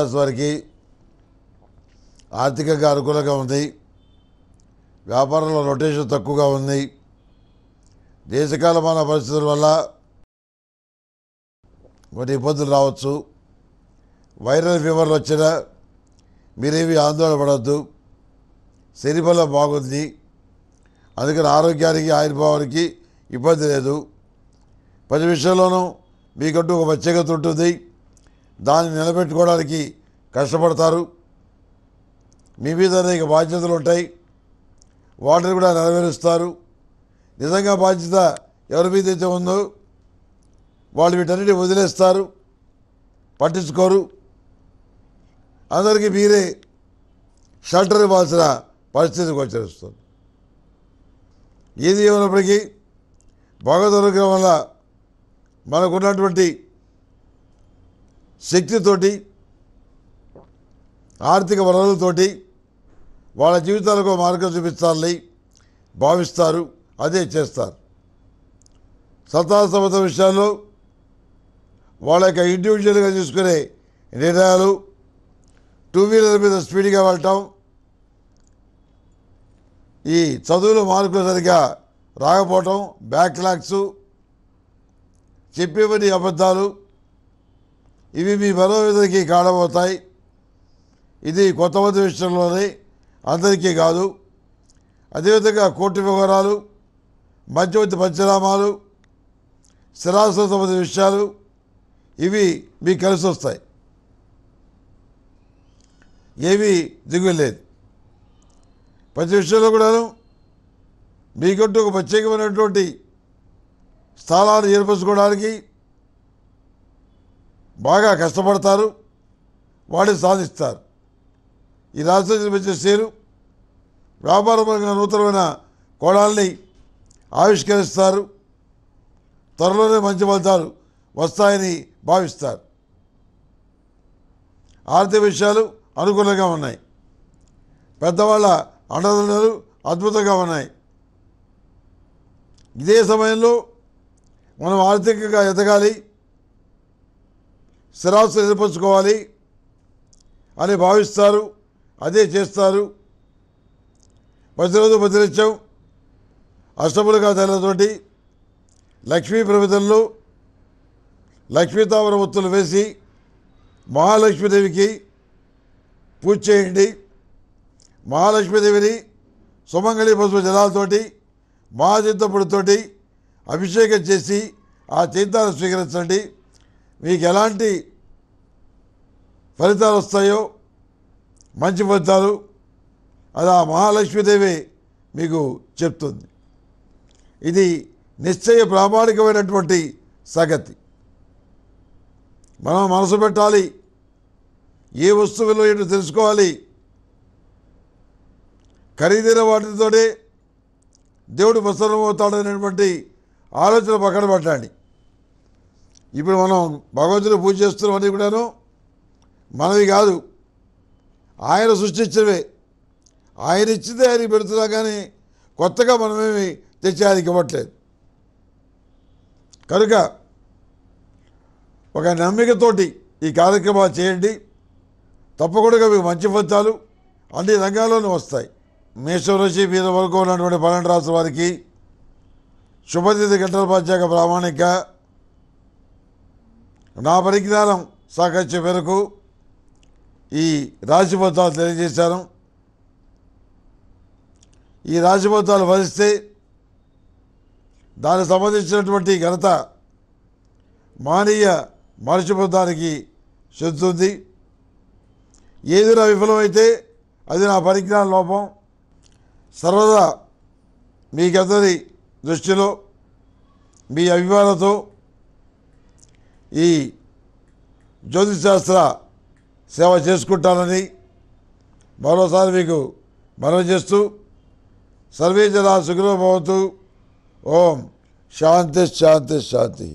రాశి వారికి ఆర్థికంగా అనుకూలంగా ఉంది వ్యాపారంలో రొటేషన్ తక్కువగా ఉంది దేశకాలమాన పరిస్థితుల వల్ల కొన్ని ఇబ్బందులు రావచ్చు వైరల్ ఫీవర్లు వచ్చినా మీరేమి ఆందోళన పడద్దు శరీరంలో బాగుంది అందుకని ఆరోగ్యానికి ఆయుర్భావానికి ఇబ్బంది లేదు ప్రతి విషయంలోనూ మీకంటూ ఒక ప్రత్యేకత ఉంటుంది దాన్ని నిలబెట్టుకోవడానికి కష్టపడతారు మీ మీద అనేక బాధ్యతలు ఉంటాయి వాటిని కూడా నెరవేరుస్తారు నిజంగా బాధ్యత ఎవరి మీద అయితే ఉందో వాళ్ళు వీటన్నిటి వదిలేస్తారు పట్టించుకోరు అందరికీ మీరే షెల్టర్ ఇవ్వాల్సిన పరిస్థితి గోచరిస్తుంది ఏది ఏమైనప్పటికీ భగవద్ అనుగ్రహం వల్ల మనకున్నటువంటి శక్తితోటి ఆర్థిక వనరులతోటి వాళ్ళ జీవితాలకు మార్గం చూపిస్తారని భావిస్తారు అదే చేస్తారు సత్తా సమత విషయాల్లో వాళ్ళ యొక్క ఇండివిజువల్గా తీసుకునే నిర్ణయాలు టూ వీలర్ మీద స్పీడ్గా వెళ్ళటం ఈ చదువులు మార్కులు సరిగా రాకపోవటం బ్యాక్లాగ్స్ చెప్పేవన్నీ అబద్ధాలు ఇవి మీ మనోవేదనకి కారణమవుతాయి ఇది కొంతమంది విషయంలోనే అందరికీ కాదు అదేవిధంగా కోర్టు వివరాలు మధ్యవర్తి పంచనామాలు స్థిరాస్తుల సంబంధించిన విషయాలు ఇవి మీకు కలిసి వస్తాయి ఏమీ దిగులేదు లేదు ప్రతి విషయంలో కూడాను మీకంటూ ఒక ప్రత్యేకమైనటువంటి స్థలాన్ని ఏర్పరచుకోవడానికి బాగా కష్టపడతారు వాళ్ళు సాధిస్తారు ఈ రాష్ట్రానికి వచ్చే వ్యాపారపరంగా నూతనమైన కోణాలని ఆవిష్కరిస్తారు త్వరలోనే మంచి ఫలితాలు వస్తాయని భావిస్తారు ఆర్థిక విషయాలు అనుకూలంగా ఉన్నాయి పెద్దవాళ్ళ అండదండలు అద్భుతంగా ఉన్నాయి ఇదే సమయంలో మనం ఆర్థికంగా ఎదగాలి స్థిరాస్తి ఏర్పరచుకోవాలి అని భావిస్తారు అదే చేస్తారు ప్రతిరోజు ప్రతినిత్యం అష్టములుగా తగినటువంటి లక్ష్మీ ప్రమిదల్లో లక్ష్మీతామర ఒత్తులు వేసి మహాలక్ష్మీదేవికి పూజ చేయండి మహాలక్ష్మీదేవిని సుమంగళి పసుపు జలాలతోటి మహాచింతపుడితోటి అభిషేకం చేసి ఆ చైతాన్ని స్వీకరించండి మీకు ఎలాంటి ఫలితాలు వస్తాయో మంచి ఫలితాలు అది ఆ మహాలక్ష్మీదేవి మీకు చెప్తుంది ఇది నిశ్చయ ప్రామాణికమైనటువంటి సంగతి మనం మనసు పెట్టాలి ఏ వస్తువులు ఏంటో తెలుసుకోవాలి ఖరీదైన వాటితోనే దేవుడు ప్రసన్నమవుతాడనేటువంటి ఆలోచన పక్కన పెట్టండి ఇప్పుడు మనం భగవంతుని పూజ చేస్తున్నామని కూడాను మనవి కాదు ఆయన సృష్టించినవే ఆయన ఇచ్చితే ఆయన పెడుతున్నా కానీ కొత్తగా మనమేమి తెచ్చి ఆయనకి ఇవ్వట్లేదు కనుక ఒక నమ్మికతోటి ఈ కార్యక్రమాలు చేయండి తప్పకుండా మీకు మంచి ఫలితాలు అన్ని రంగాల్లోనూ వస్తాయి మేషం నుంచి మీద వరకు ఉన్నటువంటి పన్నెండు రాష్ట్ర వారికి శుభతిథి గంటల పంచాక ప్రామాణిక నా పరిజ్ఞానం సాకච්య మేరకు ఈ రాశిబద్ధాలు తెలియజేశాను ఈ రాశిబద్ధాలు వరిస్తే దానికి సంబంధించినటువంటి ఘనత మానీయ మరచిబద్ధానికి చెందుతుంది ఏది నా విఫలమైతే అది నా పరిజ్ఞాన లోపం సర్వదా మీకందరి దృష్టిలో మీ అభిమానంతో ఈ శాస్త్ర సేవ చేసుకుంటానని మరోసారి మీకు మనం చేస్తూ సర్వే జనా సుఖలో ఓం శాంతి శాంతి శాంతి